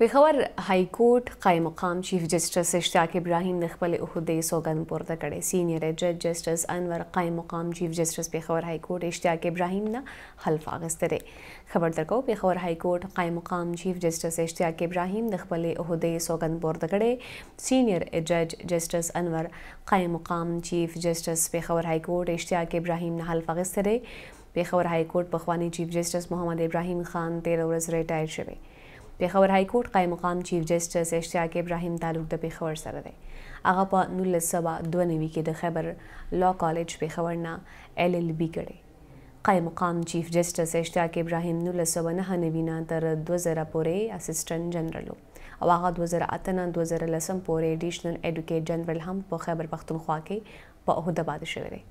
پیښور های کورټ قائم مقام چیف جسټس اشتیاق ابراهیم د خپل عہده سوګند پورته کړي سینیئر جج جسټس انور قائم مقام چیف جسټس پیښور های کورټ اشتیاق ابراهیم نه حلف اغستره خبر درکو پیښور های کورټ قائم مقام چیف جسټس اشتیاق ابراهیم د خپل عہده سوګند پورته کړي سینیئر جج جسټس انور قائم مقام چیف جسټس پیښور های کورټ اشتیاق ابراهیم نه حلف اغستره پیښور های کورټ پخوانی چیف جسټس محمد ابراهیم خان 13 ورځ ریټایر شوی پیښور های کورټ قائم مقام چیف جسټس اشتیاق ابراهیم تعلق د پیښور سره دی هغه په 1992 کې د خیبر لا کالج پیښور نه ایل ایل بی کړي قائم مقام چیف جسټس اشتیاق ابراهیم 1999 نه تر 2000 پورې اسسټنټ جنرال او هغه 2008 نه 2010 پورې ایډیشنل اډوکیټ جنرال هم په خیبر پختونخوا کې په عہده باندې شوی دی